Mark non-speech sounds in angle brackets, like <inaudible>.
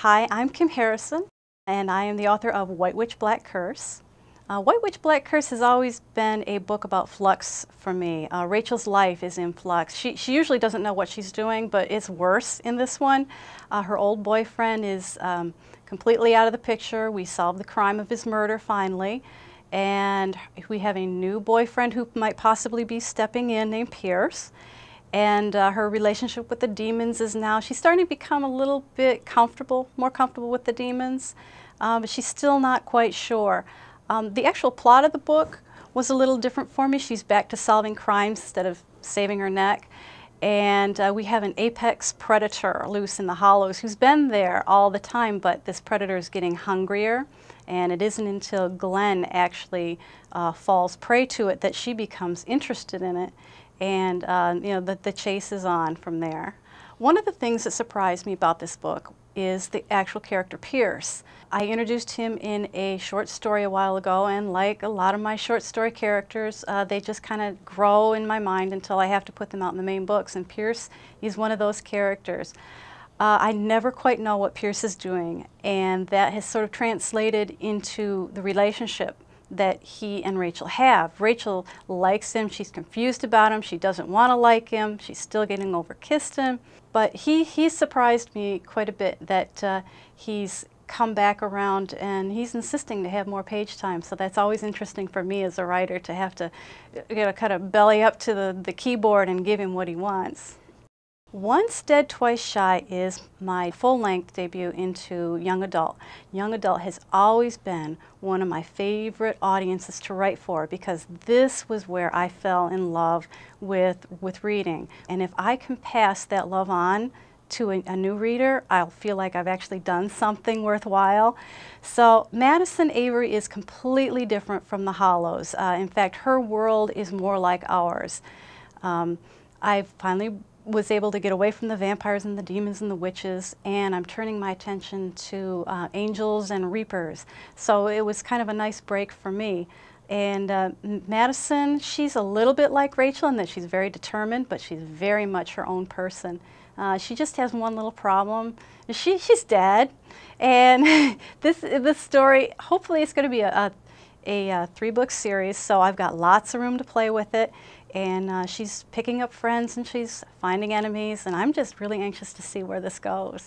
Hi, I'm Kim Harrison, and I am the author of White Witch Black Curse. Uh, White Witch Black Curse has always been a book about flux for me. Uh, Rachel's life is in flux. She, she usually doesn't know what she's doing, but it's worse in this one. Uh, her old boyfriend is um, completely out of the picture. We solve the crime of his murder finally, and we have a new boyfriend who might possibly be stepping in named Pierce and uh, her relationship with the demons is now she's starting to become a little bit comfortable, more comfortable with the demons, um, but she's still not quite sure. Um, the actual plot of the book was a little different for me. She's back to solving crimes instead of saving her neck. And uh, we have an apex predator loose in the hollows who's been there all the time, but this predator is getting hungrier. And it isn't until Glenn actually uh, falls prey to it that she becomes interested in it and um, you know the, the chase is on from there. One of the things that surprised me about this book is the actual character Pierce. I introduced him in a short story a while ago, and like a lot of my short story characters, uh, they just kind of grow in my mind until I have to put them out in the main books, and Pierce is one of those characters. Uh, I never quite know what Pierce is doing, and that has sort of translated into the relationship that he and Rachel have. Rachel likes him, she's confused about him, she doesn't want to like him, she's still getting over kissed him. But he, he surprised me quite a bit that uh, he's come back around and he's insisting to have more page time. So that's always interesting for me as a writer to have to you know, kind of belly up to the, the keyboard and give him what he wants. Once Dead Twice Shy is my full length debut into young adult. Young adult has always been one of my favorite audiences to write for because this was where I fell in love with, with reading. And if I can pass that love on to a, a, new reader, I'll feel like I've actually done something worthwhile. So Madison Avery is completely different from The Hollows. Uh, in fact, her world is more like ours. Um, i finally was able to get away from the vampires and the demons and the witches, and I'm turning my attention to uh, angels and reapers. So it was kind of a nice break for me. And uh, Madison, she's a little bit like Rachel in that she's very determined, but she's very much her own person. Uh, she just has one little problem. She, she's dead. And <laughs> this, this story, hopefully it's going to be a, a a uh, three book series, so I've got lots of room to play with it. And uh, she's picking up friends and she's finding enemies, and I'm just really anxious to see where this goes.